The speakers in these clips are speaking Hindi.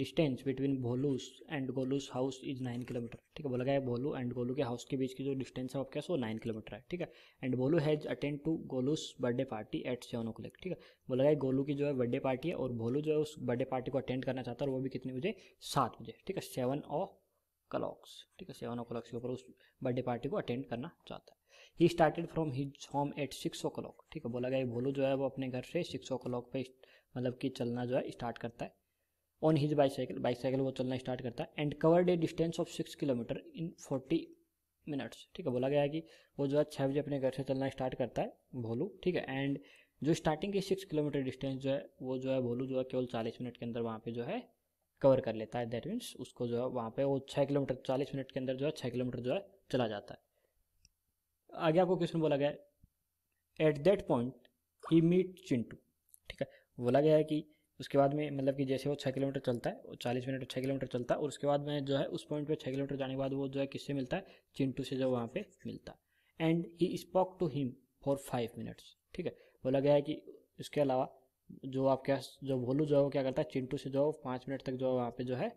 distance between Bholu's and Golu's house is nine kilometre ठीक है बोला गया है भोलू एंड गोलू के हाउस के बीच की जो डिस्टेंस है आपके पास वो नाइन किलोमीटर है ठीक है and Bholu has attend to Golu's birthday party at seven o'clock ठीक है बोला गया है गोलू की जो है बर्थडे पार्टी है और भोलू जो है उस बर्थडे पार्टी को अटेंड करना चाहता है और वो भी कितने बजे सात बजे ठीक है सेवन ओ क्लॉक्स ठीक है सेवन ओ क्लॉक्स के ऊपर उस बर्थडे पार्टी को अटेंड करना चाहता है he started from his home at six o'clock ठीक है बोला गया भोलू जो है वो अपने घर से सिक्स ओ क्लॉक पर मतलब कि चलना जो है स्टार्ट करता है ऑन हिज बाईसाइकिल बाईसाइकिल वो चलना स्टार्ट करता है and covered a distance of six kilometre in forty minutes ठीक है बोला गया है कि वो जो है छः बजे अपने घर से चलना स्टार्ट करता है भोलू ठीक है एंड जो स्टार्टिंग की सिक्स किलोमीटर डिस्टेंस जो है वो जो है भोलू जो है केवल चालीस मिनट के अंदर वहाँ पे जो है कवर कर लेता है दैट मीन्स उसको जो है वहाँ पे वो छः किलोमीटर चालीस मिनट के अंदर जो है छः किलोमीटर जो है चला जाता है आगे आपको क्वेश्चन बोला गया है at that point he meet Chintu ठीक है बोला गया है कि उसके बाद में मतलब कि जैसे वो छः किलोमीटर चलता है वो चालीस मिनट छः किलोमीटर चलता है और उसके बाद में जो है उस पॉइंट पे छः किलोमीटर जाने के बाद वो जो है किससे मिलता है चिंटू से जो वहाँ पे मिलता है and he spoke to him for five minutes ठीक है बोला गया है कि इसके अलावा जो आपके जो भोलू जो है वो क्या करता है चिंटू से जो पाँच मिनट तक जो है वहाँ पर जो है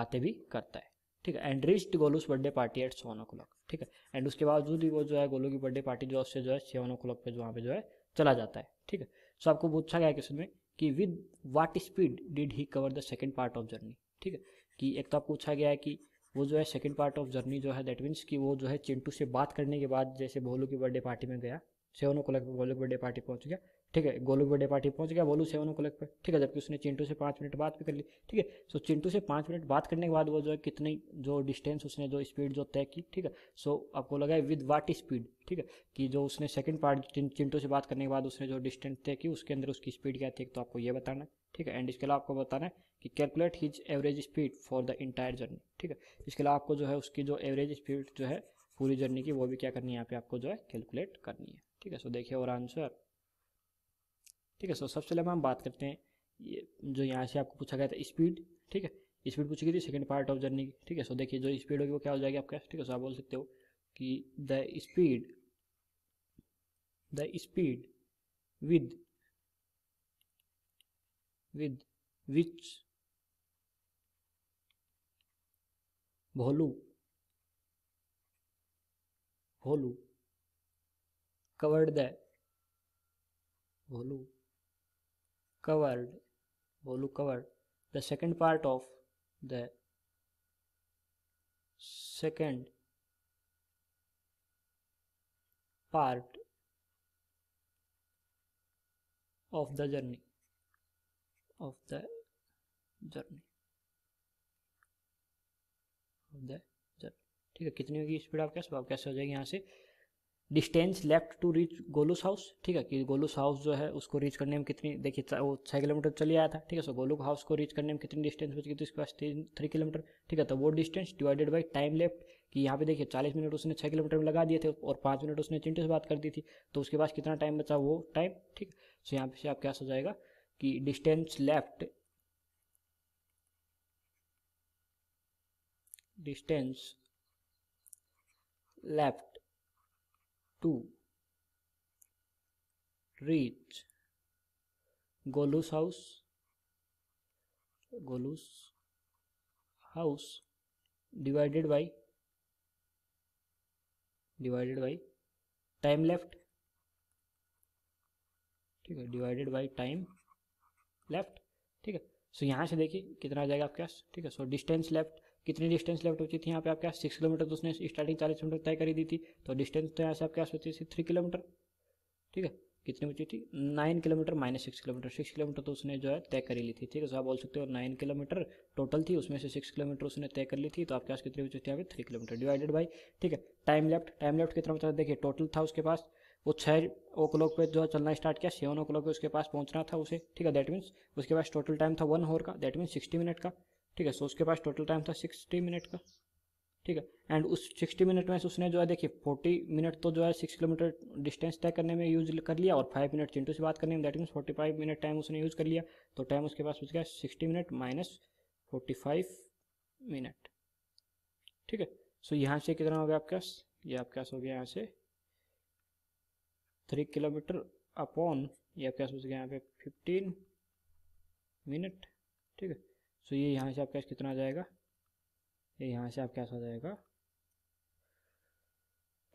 बातें भी करता है ठीक है and reached Golu's birthday party at seven o'clock ठीक है एंड उसके बावजूद भी वो जो है गोलू की बर्थडे पार्टी जो उससे जो है सेवन ओ क्लॉक पे जो वहाँ पर जो है चला जाता है ठीक है सो आपको पूछा गया क्वेश्चन में कि with what speed did he cover the second part of journey ठीक है कि एक तो आप पूछा गया है कि वो जो है सेकेंड पार्ट ऑफ जर्नी जो है दैट मीन्स कि वो जो है चिंटू से बात करने के बाद जैसे भोलू की बर्थडे पार्टी में गया सेवन ओ क्लॉक पर भोलू की बर्थडे पार्टी पहुंच गया ठीक है गोलू बर्थडे पार्टी पहुंच गया बोलू सेवन ओ क्लॉक पर ठीक है जबकि उसने चिंटू से पाँच मिनट बात भी कर ली ठीक है सो चिंटू से पाँच मिनट बात करने के बाद वो जो है कितनी जो डिस्टेंस उसने जो स्पीड जो तय की ठीक है सो आपको लगा है विद वाट स्पीड ठीक है कि जो उसने सेकंड पार्ट चिंटू से बात करने के बाद उसने जो डिस्टेंस तय की उसके अंदर उसकी स्पीड क्या थी तो आपको ये बताना ठीक है एंड इसके अलावा आपको बताना है कि calculate his average speed for the entire journey ठीक है इसके अलावा आपको जो है उसकी जो एवरेज स्पीड जो है पूरी जर्नी की वो भी क्या करनी है यहाँ पे आपको जो है कैलकुलेट करनी है ठीक है सो देखिए और आंसर ठीक है सो सबसे पहले हम बात करते हैं ये जो यहाँ से आपको पूछा गया था स्पीड ठीक है स्पीड पूछी गई थी सेकंड पार्ट ऑफ जर्नी की ठीक है सो देखिए जो स्पीड होगी वो क्या हो जाएगी आपका ठीक है सो आप बोल सकते हो कि the speed the speed with with which Bholu Bholu covered the Bholu covered bolu covered the second part of the second part of the journey of the journey of the journey ठीक है कितनी होगी स्पीड आपके कैसे आप कैसे हो जाएगी यहाँ से distance left to reach Golu's house ठीक है कि गोलूस हाउस जो है उसको रीच करने में कितनी देखिए वो छः किलोमीटर चले आया था ठीक है सो गोलू हाउस को रीच करने में कितनी डिस्टेंस बच गई तो इसके पास थ्री किलोमीटर ठीक है तो वो distance divided by time left कि यहाँ पे देखिए चालीस मिनट उसने छः किलोमीटर में लगा दिए थे और पाँच मिनट उसने चिंटी से बात कर दी थी तो उसके पास कितना टाइम बचा वो टाइम ठीक है सो यहाँ से आप क्या सो जाएगा कि distance left distance left to reach Golu's house Golu's house divided by divided by time left ठीक है डिवाइडेड बाई टाइम लेफ्ट ठीक है सो यहाँ से देखिए कितना आ जाएगा आपके पास ठीक है सो डिस्टेंस लेफ्ट कितनी डिस्टेंस लेफ्ट बची थी यहाँ पे आपके पास सिक्स किलोमीटर तो उसने स्टार्टिंग चालीस किलोमीटर तय करी दी थी तो डिस्टेंस तो यहाँ से आपके पास बची थी थ्री किलोमीटर ठीक है कितनी बची थी nine kilometre minus six kilometre six kilometre तो उसने जो है तय करी ली थी ठीक है सो तो आप बोल सकते हो नाइन किलोमीटर टोटल थी उसमें से सिक्स किलोमीटर उसने तय कर ली थी तो आपके पास कितनी बची थी यहाँ पे थ्री किलोमीटर डिवाइडेड बाई ठीक है टाइम लेफ्ट टाइम लेफ्ट कितना बचा देखिए टोटल था उसके पास वो छः ओ क्लॉक पे जो चलना स्टार्ट किया सेवन ओ क्लॉक पे उसके पास पहुँचना था उसे ठीक है दैट मीन्स उसके पास टोटल टाइम था वन होर का दैट मीन्स सिक्सटी मिनट का ठीक है सो उसके पास टोटल टाइम था सिक्सटी मिनट का ठीक है एंड उस सिक्सटी मिनट में उसने जो है देखिए फोर्टी मिनट तो जो है सिक्स किलोमीटर डिस्टेंस तय करने में यूज कर लिया और फाइव मिनट चिंटू से बात करने में that means forty five minute time उसने यूज़ कर लिया तो टाइम उसके पास बच गया sixty minute minus forty five minute ठीक है सो यहाँ से कितना हो गया आपके पास ये आपके पास हो गया यहाँ से थ्री किलोमीटर अपॉन ये आपके पास गया यहाँ पे फिफ्टीन मिनट ठीक है सो ये यहाँ से आपका कैश कितना आ जाएगा ये यहाँ से आप कैश आ जाएगा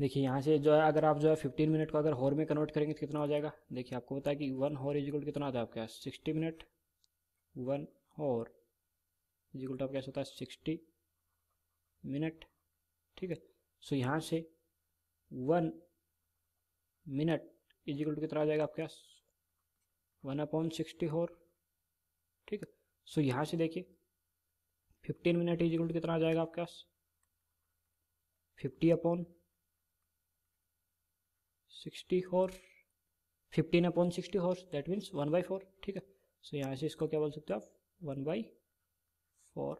देखिए यहाँ से जो है अगर आप जो है फिफ्टीन मिनट को अगर हॉर में कन्वर्ट करेंगे तो कितना हो जाएगा देखिए आपको बताया कि वन हॉर इजिकल कितना आता है आपके पास sixty minute one hour equal to आपका कैसे होता है सिक्सटी मिनट ठीक है सो यहाँ से वन मिनट इजिकल टू कितना आ जाएगा आपके पास वन अपॉन सिक्सटी हॉर ठीक है सो so, यहाँ से देखिए फिफ्टीन मिनट इज इक्वल कितना आ जाएगा आपके पास fifty upon sixty four fifteen upon sixty four that means one by four ठीक है सो यहाँ से इसको क्या बोल सकते हो आप वन बाई फोर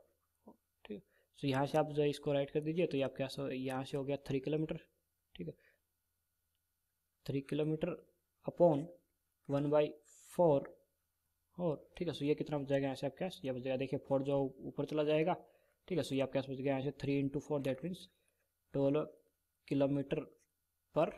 ठीक है सो यहाँ से आप जो इसको राइट कर दीजिए तो ये आपके पास यहाँ से हो गया थ्री किलोमीटर ठीक है three kilometre upon one by four और ठीक है सो ये कितना बच जाएगा यहाँ से आपके ये बच जाएगा देखिए फोर जो ऊपर चला जाएगा ठीक है सो ये आप कैश बच गया यहाँ से three into four that means twelve kilometre per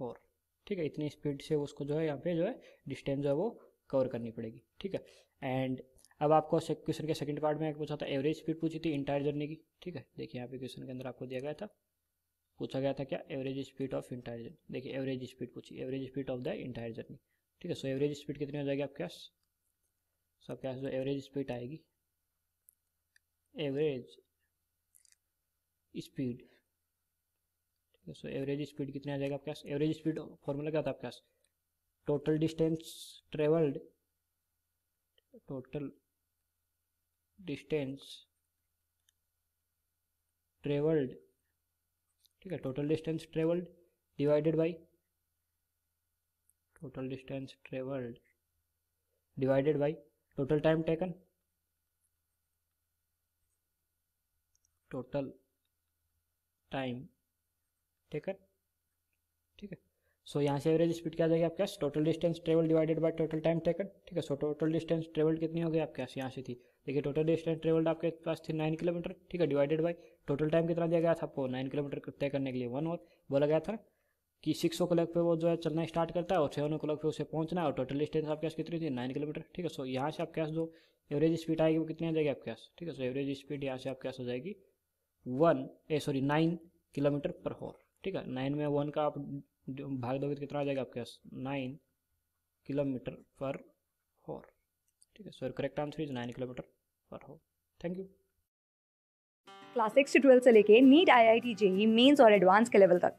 hour ठीक है इतनी स्पीड से उसको जो है यहाँ पे जो है डिस्टेंस जो है वो कवर करनी पड़ेगी ठीक है एंड अब आपको क्वेश्चन के सेकंड पार्ट में पूछा था एवरेज स्पीड पूछी थी इंटायर जर्नी की ठीक है देखिए यहाँ पे क्वेश्चन के अंदर आपको दिया गया था पूछा गया था क्या average speed of entire journey देखिए एवरेज स्पीड पूछी average speed of the entire journey ठीक है सो एवरेज स्पीड कितनी हो जाएगी आपके पास सो आपके पास जो एवरेज स्पीड आएगी एवरेज स्पीड ठीक है सो एवरेज स्पीड कितने आ जाएगा आपके पास एवरेज स्पीड फॉर्मूला क्या होता है आपके पास total distance travelled total distance travelled ठीक है total distance travelled divided by total distance travelled divided by total time taken total time taken ठीक है सो यहाँ से एवरेज स्पीड क्या जाएगी आपके पास total distance travel divided by total time taken ठीक है सो टोटल डिस्टेंस ट्रेवल कितनी हो गई आपके पास यहाँ से थी देखिए टोटल डिस्टेंस ट्रेवल्ड आपके पास थी नाइन किलोमीटर ठीक है डिवाइडेड बाय टोटल टाइम कितना दिया गया था आपको नाइन किलोमीटर तय करने के लिए वन और बोला गया था कि सिक्स ओ क्लॉक पर वो जो है चलना स्टार्ट करता है और सेवन ओ क्लॉक पर उसे पहुंचना है और टोटल डिस्टेंस आपके पास कितनी थी नाइन किलोमीटर ठीक है सो यहाँ से आपके पास जो एवरेज स्पीड आएगी वो कितनी आ जाएगी आपके पास ठीक है सो एवरेज स्पीड यहाँ से आपके पास हो जाएगी one a sorry nine kilometre per hour ठीक है नाइन में वन का आप भाग दोगे तो कितना आ जाएगा आपके पास नाइन किलोमीटर पर हॉर ठीक है so correct answer is nine kilometre per hour thank you class six से ट्वेल्थ से लेके NEET I I T JEE Mains और एडवांस के लेवल तक